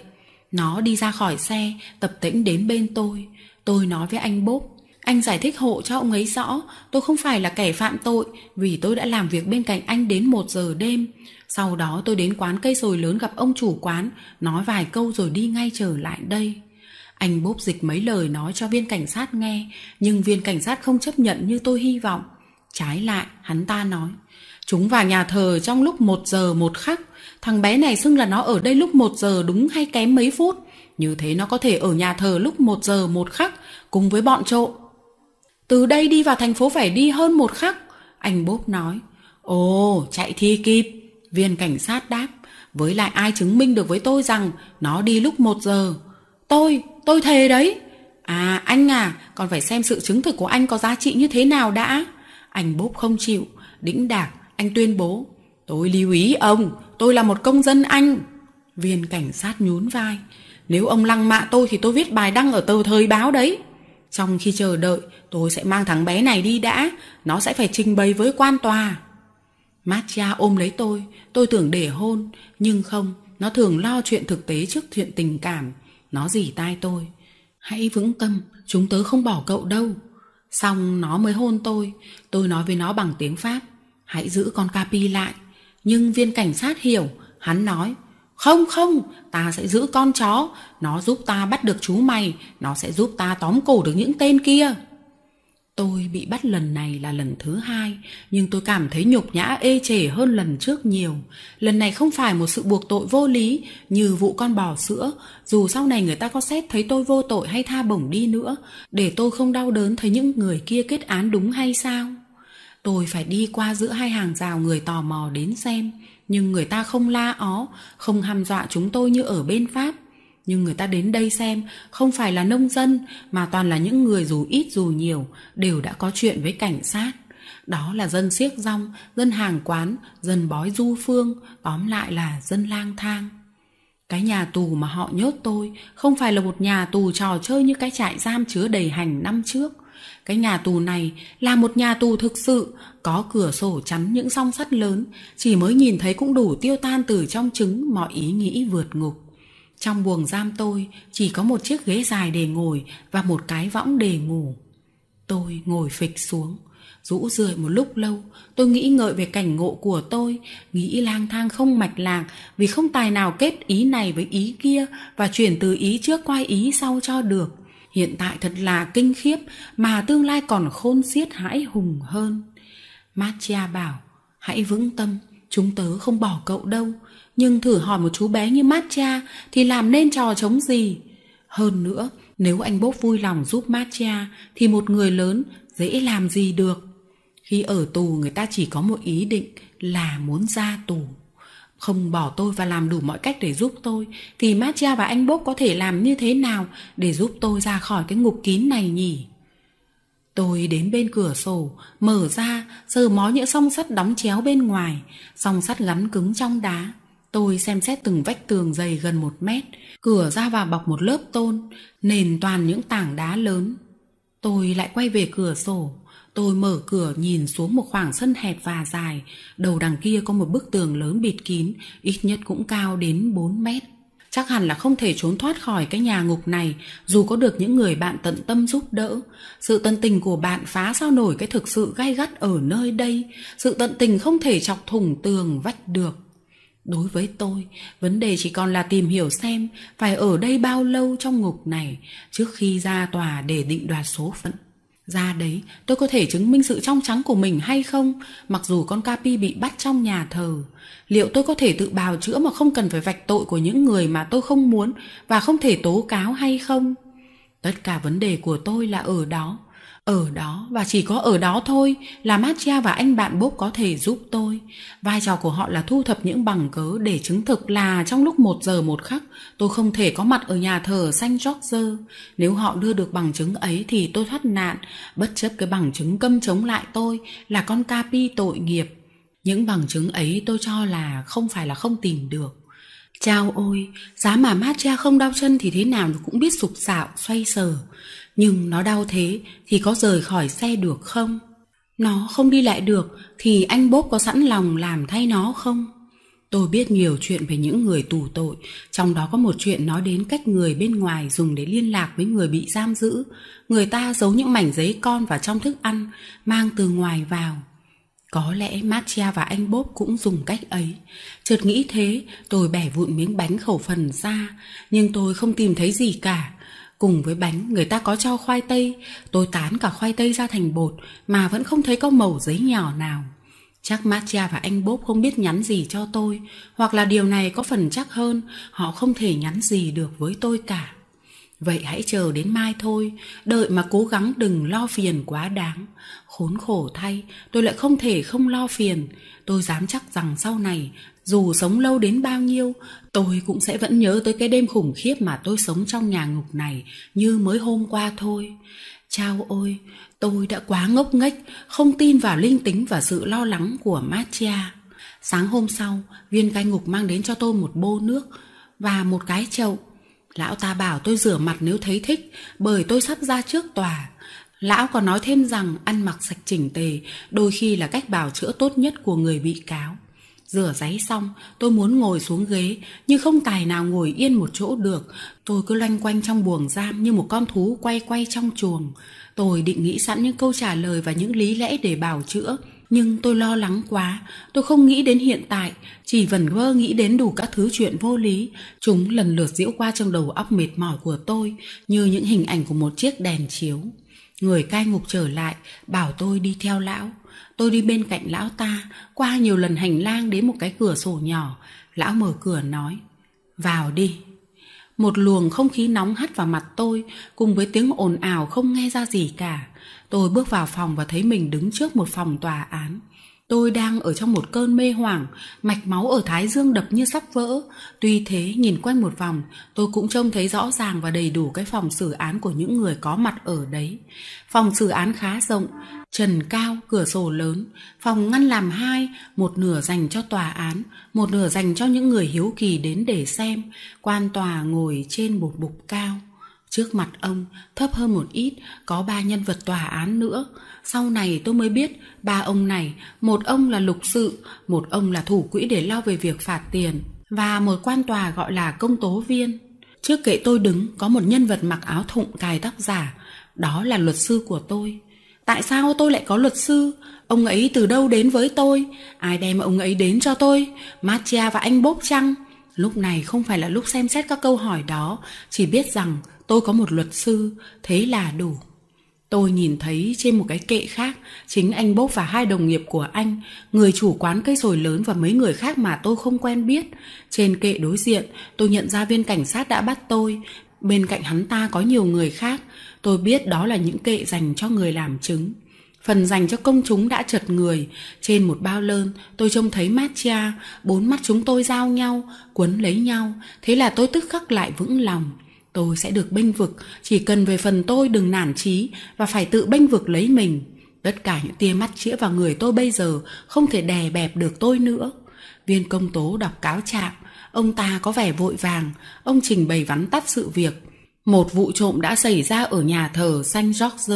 Nó đi ra khỏi xe, tập tĩnh đến bên tôi. Tôi nói với anh Bốp, anh giải thích hộ cho ông ấy rõ, tôi không phải là kẻ phạm tội vì tôi đã làm việc bên cạnh anh đến một giờ đêm. Sau đó tôi đến quán cây sồi lớn gặp ông chủ quán, nói vài câu rồi đi ngay trở lại đây. Anh bốp dịch mấy lời nói cho viên cảnh sát nghe, nhưng viên cảnh sát không chấp nhận như tôi hy vọng. Trái lại, hắn ta nói, chúng vào nhà thờ trong lúc một giờ một khắc, thằng bé này xưng là nó ở đây lúc một giờ đúng hay kém mấy phút. Như thế nó có thể ở nhà thờ lúc một giờ một khắc cùng với bọn trộm. Từ đây đi vào thành phố phải đi hơn một khắc, anh bốp nói. Ồ, chạy thi kịp, viên cảnh sát đáp. Với lại ai chứng minh được với tôi rằng nó đi lúc một giờ? Tôi, Tôi thề đấy. À anh à, còn phải xem sự chứng thực của anh có giá trị như thế nào đã. Anh bốp không chịu, đĩnh đạc, anh tuyên bố. Tôi lưu ý ông, tôi là một công dân anh. Viên cảnh sát nhún vai. Nếu ông lăng mạ tôi thì tôi viết bài đăng ở tờ thời báo đấy. Trong khi chờ đợi, tôi sẽ mang thằng bé này đi đã. Nó sẽ phải trình bày với quan tòa. Matcha ôm lấy tôi, tôi tưởng để hôn. Nhưng không, nó thường lo chuyện thực tế trước chuyện tình cảm. Nó dì tai tôi Hãy vững tâm Chúng tớ không bỏ cậu đâu Xong nó mới hôn tôi Tôi nói với nó bằng tiếng Pháp Hãy giữ con Capi lại Nhưng viên cảnh sát hiểu Hắn nói Không không Ta sẽ giữ con chó Nó giúp ta bắt được chú mày Nó sẽ giúp ta tóm cổ được những tên kia Tôi bị bắt lần này là lần thứ hai, nhưng tôi cảm thấy nhục nhã ê chề hơn lần trước nhiều. Lần này không phải một sự buộc tội vô lý như vụ con bò sữa, dù sau này người ta có xét thấy tôi vô tội hay tha bổng đi nữa, để tôi không đau đớn thấy những người kia kết án đúng hay sao. Tôi phải đi qua giữa hai hàng rào người tò mò đến xem, nhưng người ta không la ó, không hăm dọa chúng tôi như ở bên Pháp nhưng người ta đến đây xem không phải là nông dân mà toàn là những người dù ít dù nhiều đều đã có chuyện với cảnh sát đó là dân siếc rong dân hàng quán dân bói du phương tóm lại là dân lang thang cái nhà tù mà họ nhốt tôi không phải là một nhà tù trò chơi như cái trại giam chứa đầy hành năm trước cái nhà tù này là một nhà tù thực sự có cửa sổ chắn những song sắt lớn chỉ mới nhìn thấy cũng đủ tiêu tan từ trong trứng mọi ý nghĩ vượt ngục trong buồng giam tôi chỉ có một chiếc ghế dài để ngồi và một cái võng để ngủ. Tôi ngồi phịch xuống, rũ rượi một lúc lâu, tôi nghĩ ngợi về cảnh ngộ của tôi, nghĩ lang thang không mạch lạc vì không tài nào kết ý này với ý kia và chuyển từ ý trước qua ý sau cho được. Hiện tại thật là kinh khiếp mà tương lai còn khôn xiết hãi hùng hơn. Matia bảo, hãy vững tâm, chúng tớ không bỏ cậu đâu, nhưng thử hỏi một chú bé như mát cha thì làm nên trò chống gì hơn nữa nếu anh bốp vui lòng giúp mát cha thì một người lớn dễ làm gì được khi ở tù người ta chỉ có một ý định là muốn ra tù không bỏ tôi và làm đủ mọi cách để giúp tôi thì mát cha và anh bốp có thể làm như thế nào để giúp tôi ra khỏi cái ngục kín này nhỉ Tôi đến bên cửa sổ, mở ra, sờ mó những song sắt đóng chéo bên ngoài, song sắt gắn cứng trong đá. Tôi xem xét từng vách tường dày gần một mét, cửa ra vào bọc một lớp tôn, nền toàn những tảng đá lớn. Tôi lại quay về cửa sổ, tôi mở cửa nhìn xuống một khoảng sân hẹp và dài, đầu đằng kia có một bức tường lớn bịt kín, ít nhất cũng cao đến 4 mét. Chắc hẳn là không thể trốn thoát khỏi cái nhà ngục này dù có được những người bạn tận tâm giúp đỡ. Sự tận tình của bạn phá sao nổi cái thực sự gai gắt ở nơi đây, sự tận tình không thể chọc thủng tường vách được đối với tôi vấn đề chỉ còn là tìm hiểu xem phải ở đây bao lâu trong ngục này trước khi ra tòa để định đoạt số phận ra đấy tôi có thể chứng minh sự trong trắng của mình hay không mặc dù con capi bị bắt trong nhà thờ liệu tôi có thể tự bào chữa mà không cần phải vạch tội của những người mà tôi không muốn và không thể tố cáo hay không tất cả vấn đề của tôi là ở đó ở đó và chỉ có ở đó thôi là Mattia và anh bạn Bob có thể giúp tôi. Vai trò của họ là thu thập những bằng cớ để chứng thực là trong lúc một giờ một khắc tôi không thể có mặt ở nhà thờ Saint George. Nếu họ đưa được bằng chứng ấy thì tôi thoát nạn, bất chấp cái bằng chứng câm chống lại tôi là con Capi tội nghiệp. Những bằng chứng ấy tôi cho là không phải là không tìm được. Chao ôi, giá mà Matcha không đau chân thì thế nào nó cũng biết sụp xạo, xoay sở nhưng nó đau thế thì có rời khỏi xe được không? Nó không đi lại được thì anh Bốp có sẵn lòng làm thay nó không? Tôi biết nhiều chuyện về những người tù tội, trong đó có một chuyện nói đến cách người bên ngoài dùng để liên lạc với người bị giam giữ. Người ta giấu những mảnh giấy con vào trong thức ăn, mang từ ngoài vào. Có lẽ Matia và anh Bốp cũng dùng cách ấy. Chợt nghĩ thế, tôi bẻ vụn miếng bánh khẩu phần ra, nhưng tôi không tìm thấy gì cả. Cùng với bánh người ta có cho khoai tây Tôi tán cả khoai tây ra thành bột Mà vẫn không thấy có mẩu giấy nhỏ nào Chắc Matia và anh Bốp không biết nhắn gì cho tôi Hoặc là điều này có phần chắc hơn Họ không thể nhắn gì được với tôi cả Vậy hãy chờ đến mai thôi Đợi mà cố gắng đừng lo phiền quá đáng Khốn khổ thay Tôi lại không thể không lo phiền Tôi dám chắc rằng sau này dù sống lâu đến bao nhiêu tôi cũng sẽ vẫn nhớ tới cái đêm khủng khiếp mà tôi sống trong nhà ngục này như mới hôm qua thôi chao ôi tôi đã quá ngốc nghếch không tin vào linh tính và sự lo lắng của matcha sáng hôm sau viên cai ngục mang đến cho tôi một bô nước và một cái chậu lão ta bảo tôi rửa mặt nếu thấy thích bởi tôi sắp ra trước tòa lão còn nói thêm rằng ăn mặc sạch chỉnh tề đôi khi là cách bảo chữa tốt nhất của người bị cáo Rửa giấy xong, tôi muốn ngồi xuống ghế, nhưng không tài nào ngồi yên một chỗ được. Tôi cứ loanh quanh trong buồng giam như một con thú quay quay trong chuồng. Tôi định nghĩ sẵn những câu trả lời và những lý lẽ để bảo chữa, nhưng tôi lo lắng quá, tôi không nghĩ đến hiện tại, chỉ vẩn vơ nghĩ đến đủ các thứ chuyện vô lý. Chúng lần lượt diễu qua trong đầu óc mệt mỏi của tôi như những hình ảnh của một chiếc đèn chiếu. Người cai ngục trở lại, bảo tôi đi theo lão. Tôi đi bên cạnh lão ta, qua nhiều lần hành lang đến một cái cửa sổ nhỏ, lão mở cửa nói: "Vào đi." Một luồng không khí nóng hắt vào mặt tôi, cùng với tiếng ồn ào không nghe ra gì cả. Tôi bước vào phòng và thấy mình đứng trước một phòng tòa án. Tôi đang ở trong một cơn mê hoảng, mạch máu ở thái dương đập như sắp vỡ. Tuy thế, nhìn quanh một vòng, tôi cũng trông thấy rõ ràng và đầy đủ cái phòng xử án của những người có mặt ở đấy. Phòng xử án khá rộng, trần cao, cửa sổ lớn, phòng ngăn làm hai, một nửa dành cho tòa án, một nửa dành cho những người hiếu kỳ đến để xem. Quan tòa ngồi trên một bục cao. Trước mặt ông, thấp hơn một ít, có ba nhân vật tòa án nữa. Sau này tôi mới biết, ba ông này, một ông là lục sự, một ông là thủ quỹ để lo về việc phạt tiền, và một quan tòa gọi là công tố viên. Trước kệ tôi đứng có một nhân vật mặc áo thụng cài tóc giả, đó là luật sư của tôi tại sao tôi lại có luật sư ông ấy từ đâu đến với tôi ai đem ông ấy đến cho tôi Matia và anh bốp chăng lúc này không phải là lúc xem xét các câu hỏi đó chỉ biết rằng tôi có một luật sư thế là đủ tôi nhìn thấy trên một cái kệ khác chính anh bốp và hai đồng nghiệp của anh người chủ quán cây sồi lớn và mấy người khác mà tôi không quen biết trên kệ đối diện tôi nhận ra viên cảnh sát đã bắt tôi bên cạnh hắn ta có nhiều người khác tôi biết đó là những kệ dành cho người làm chứng phần dành cho công chúng đã chật người trên một bao lơn tôi trông thấy mát cha bốn mắt chúng tôi giao nhau quấn lấy nhau thế là tôi tức khắc lại vững lòng tôi sẽ được bênh vực chỉ cần về phần tôi đừng nản trí và phải tự bênh vực lấy mình tất cả những tia mắt chĩa vào người tôi bây giờ không thể đè bẹp được tôi nữa viên công tố đọc cáo trạng ông ta có vẻ vội vàng ông trình bày vắn tắt sự việc một vụ trộm đã xảy ra ở nhà thờ Saint Georges.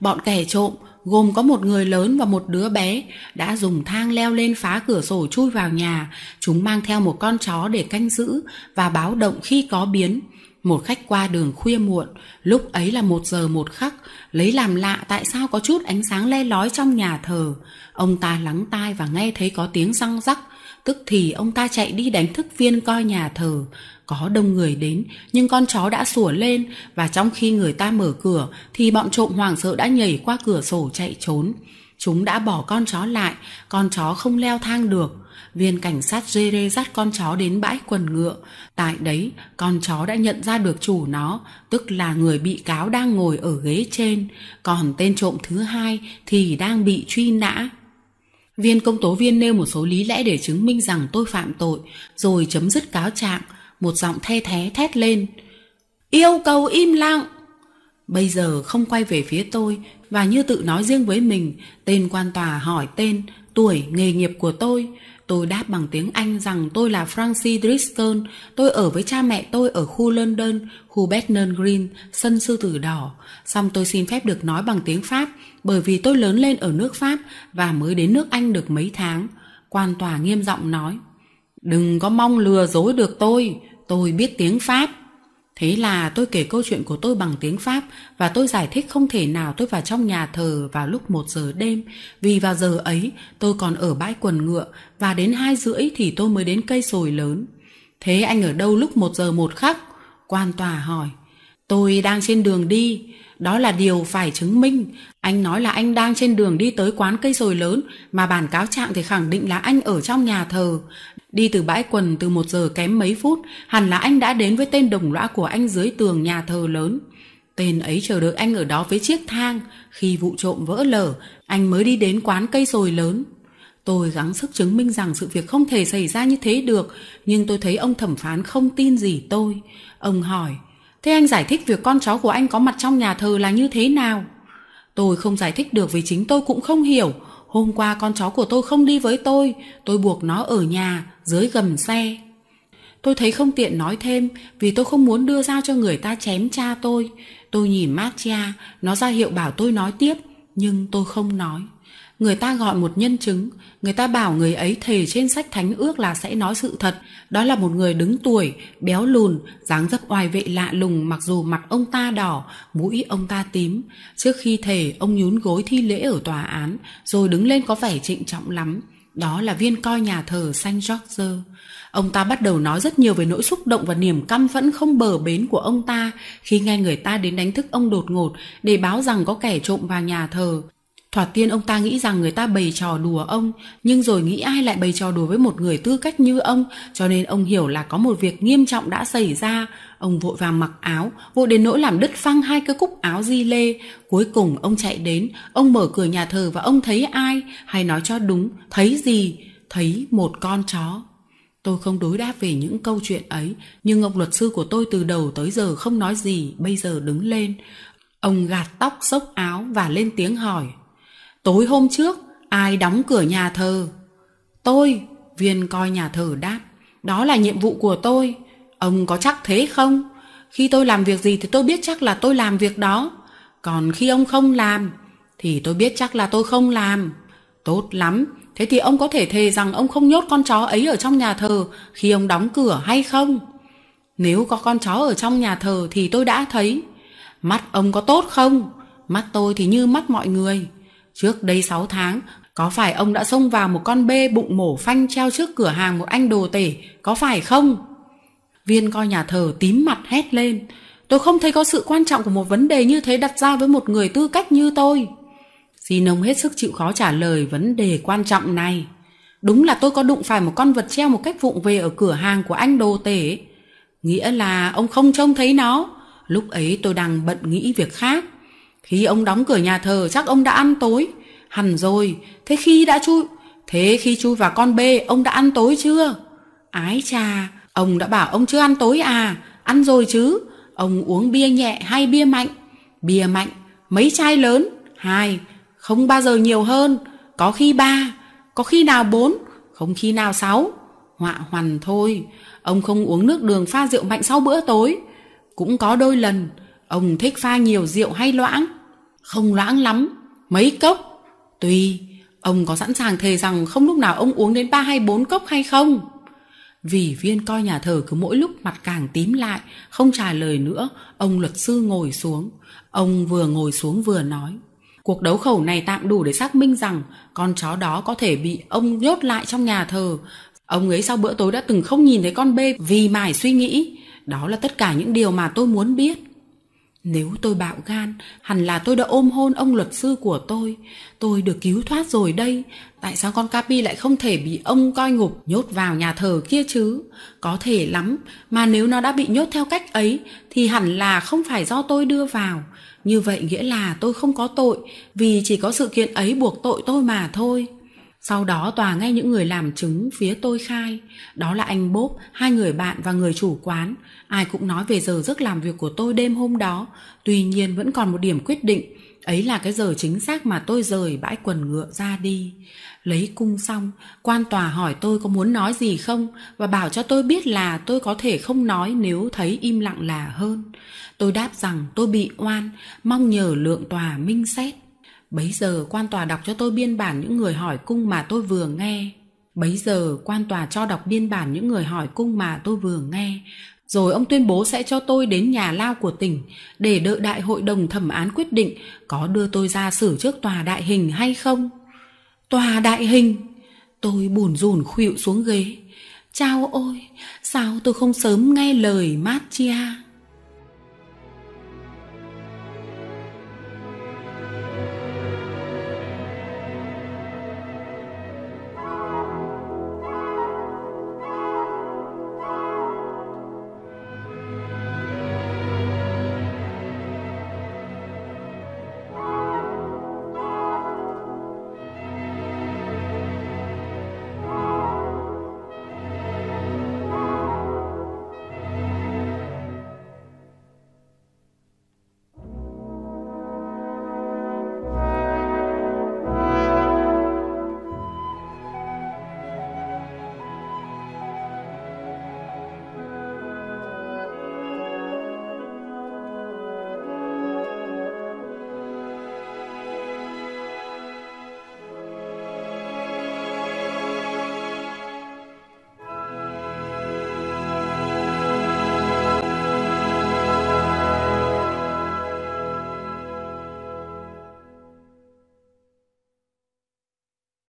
Bọn kẻ trộm gồm có một người lớn và một đứa bé đã dùng thang leo lên phá cửa sổ chui vào nhà. Chúng mang theo một con chó để canh giữ và báo động khi có biến. Một khách qua đường khuya muộn, lúc ấy là một giờ một khắc, lấy làm lạ tại sao có chút ánh sáng le lói trong nhà thờ. Ông ta lắng tai và nghe thấy có tiếng răng rắc, Tức thì ông ta chạy đi đánh thức viên coi nhà thờ. Có đông người đến, nhưng con chó đã sủa lên và trong khi người ta mở cửa thì bọn trộm hoảng sợ đã nhảy qua cửa sổ chạy trốn. Chúng đã bỏ con chó lại, con chó không leo thang được. Viên cảnh sát Jere dắt con chó đến bãi quần ngựa. Tại đấy, con chó đã nhận ra được chủ nó, tức là người bị cáo đang ngồi ở ghế trên, còn tên trộm thứ hai thì đang bị truy nã. Viên công tố viên nêu một số lý lẽ để chứng minh rằng tôi phạm tội, rồi chấm dứt cáo trạng, một giọng the thé thét lên. Yêu cầu im lặng! Bây giờ không quay về phía tôi và như tự nói riêng với mình, tên quan tòa hỏi tên, tuổi, nghề nghiệp của tôi, Tôi đáp bằng tiếng Anh rằng tôi là Francis Driscoll, tôi ở với cha mẹ tôi ở khu London, khu Bethnal Green, sân sư tử đỏ. Xong tôi xin phép được nói bằng tiếng Pháp, bởi vì tôi lớn lên ở nước Pháp và mới đến nước Anh được mấy tháng. Quan tòa nghiêm giọng nói, Đừng có mong lừa dối được tôi, tôi biết tiếng Pháp. Thế là tôi kể câu chuyện của tôi bằng tiếng Pháp và tôi giải thích không thể nào tôi vào trong nhà thờ vào lúc 1 giờ đêm vì vào giờ ấy tôi còn ở bãi quần ngựa và đến 2 rưỡi thì tôi mới đến cây sồi lớn. Thế anh ở đâu lúc 1 giờ một khắc? Quan tòa hỏi. Tôi đang trên đường đi. Đó là điều phải chứng minh. Anh nói là anh đang trên đường đi tới quán cây sồi lớn mà bản cáo trạng thì khẳng định là anh ở trong nhà thờ. Đi từ bãi quần từ một giờ kém mấy phút, hẳn là anh đã đến với tên đồng lõa của anh dưới tường nhà thờ lớn. Tên ấy chờ đợi anh ở đó với chiếc thang. Khi vụ trộm vỡ lở, anh mới đi đến quán cây sồi lớn. Tôi gắng sức chứng minh rằng sự việc không thể xảy ra như thế được, nhưng tôi thấy ông thẩm phán không tin gì tôi. Ông hỏi, thế anh giải thích việc con cháu của anh có mặt trong nhà thờ là như thế nào? Tôi không giải thích được vì chính tôi cũng không hiểu. Hôm qua con chó của tôi không đi với tôi, tôi buộc nó ở nhà, dưới gầm xe. Tôi thấy không tiện nói thêm vì tôi không muốn đưa dao cho người ta chém cha tôi. Tôi nhìn Marcia, nó ra hiệu bảo tôi nói tiếp, nhưng tôi không nói người ta gọi một nhân chứng người ta bảo người ấy thề trên sách thánh ước là sẽ nói sự thật đó là một người đứng tuổi béo lùn dáng dấp oai vệ lạ lùng mặc dù mặt ông ta đỏ mũi ông ta tím trước khi thề ông nhún gối thi lễ ở tòa án rồi đứng lên có vẻ trịnh trọng lắm đó là viên coi nhà thờ Saint George. Ông ta bắt đầu nói rất nhiều về nỗi xúc động và niềm căm phẫn không bờ bến của ông ta khi nghe người ta đến đánh thức ông đột ngột để báo rằng có kẻ trộm vào nhà thờ. Thoạt tiên ông ta nghĩ rằng người ta bày trò đùa ông, nhưng rồi nghĩ ai lại bày trò đùa với một người tư cách như ông, cho nên ông hiểu là có một việc nghiêm trọng đã xảy ra. Ông vội vàng mặc áo, vội đến nỗi làm đứt phăng hai cái cúc áo di lê. Cuối cùng ông chạy đến, ông mở cửa nhà thờ và ông thấy ai, hay nói cho đúng, thấy gì? Thấy một con chó. Tôi không đối đáp về những câu chuyện ấy, nhưng ông luật sư của tôi từ đầu tới giờ không nói gì, bây giờ đứng lên. Ông gạt tóc, xốc áo và lên tiếng hỏi. Tối hôm trước, ai đóng cửa nhà thờ? Tôi, viên coi nhà thờ đáp. Đó là nhiệm vụ của tôi. Ông có chắc thế không? Khi tôi làm việc gì thì tôi biết chắc là tôi làm việc đó. Còn khi ông không làm, thì tôi biết chắc là tôi không làm. Tốt lắm, thế thì ông có thể thề rằng ông không nhốt con chó ấy ở trong nhà thờ khi ông đóng cửa hay không? Nếu có con chó ở trong nhà thờ thì tôi đã thấy. Mắt ông có tốt không? Mắt tôi thì như mắt mọi người. Trước đây 6 tháng, có phải ông đã xông vào một con bê bụng mổ phanh treo trước cửa hàng một anh đồ tể, có phải không? Viên coi nhà thờ tím mặt hét lên. Tôi không thấy có sự quan trọng của một vấn đề như thế đặt ra với một người tư cách như tôi. Xin ông hết sức chịu khó trả lời vấn đề quan trọng này. Đúng là tôi có đụng phải một con vật treo một cách vụng về ở cửa hàng của anh đồ tể. Nghĩa là ông không trông thấy nó. Lúc ấy tôi đang bận nghĩ việc khác. Khi ông đóng cửa nhà thờ chắc ông đã ăn tối. Hẳn rồi, thế khi đã chui... Thế khi chui vào con bê, ông đã ăn tối chưa? Ái cha, ông đã bảo ông chưa ăn tối à? Ăn rồi chứ? Ông uống bia nhẹ hay bia mạnh? Bia mạnh, mấy chai lớn? Hai, không bao giờ nhiều hơn. Có khi ba, có khi nào bốn, không khi nào sáu. Họa hoàn thôi, ông không uống nước đường pha rượu mạnh sau bữa tối. Cũng có đôi lần, ông thích pha nhiều rượu hay loãng không loãng lắm, mấy cốc. Tuy ông có sẵn sàng thề rằng không lúc nào ông uống đến ba hay bốn cốc hay không? Vì viên coi nhà thờ cứ mỗi lúc mặt càng tím lại, không trả lời nữa, ông luật sư ngồi xuống. Ông vừa ngồi xuống vừa nói. Cuộc đấu khẩu này tạm đủ để xác minh rằng con chó đó có thể bị ông nhốt lại trong nhà thờ. Ông ấy sau bữa tối đã từng không nhìn thấy con bê vì mải suy nghĩ. Đó là tất cả những điều mà tôi muốn biết. Nếu tôi bạo gan, hẳn là tôi đã ôm hôn ông luật sư của tôi. Tôi được cứu thoát rồi đây. Tại sao con Capi lại không thể bị ông coi ngục nhốt vào nhà thờ kia chứ? Có thể lắm, mà nếu nó đã bị nhốt theo cách ấy thì hẳn là không phải do tôi đưa vào. Như vậy nghĩa là tôi không có tội vì chỉ có sự kiện ấy buộc tội tôi mà thôi. Sau đó tòa nghe những người làm chứng phía tôi khai, đó là anh Bốp, hai người bạn và người chủ quán. Ai cũng nói về giờ giấc làm việc của tôi đêm hôm đó, tuy nhiên vẫn còn một điểm quyết định, ấy là cái giờ chính xác mà tôi rời bãi quần ngựa ra đi. Lấy cung xong, quan tòa hỏi tôi có muốn nói gì không và bảo cho tôi biết là tôi có thể không nói nếu thấy im lặng là hơn. Tôi đáp rằng tôi bị oan, mong nhờ lượng tòa minh xét. Bấy giờ quan tòa đọc cho tôi biên bản những người hỏi cung mà tôi vừa nghe. Bấy giờ quan tòa cho đọc biên bản những người hỏi cung mà tôi vừa nghe. Rồi ông tuyên bố sẽ cho tôi đến nhà lao của tỉnh để đợi đại hội đồng thẩm án quyết định có đưa tôi ra xử trước tòa đại hình hay không. Tòa đại hình! Tôi bùn rùn khuỵu xuống ghế. Chao ôi, sao tôi không sớm nghe lời matia.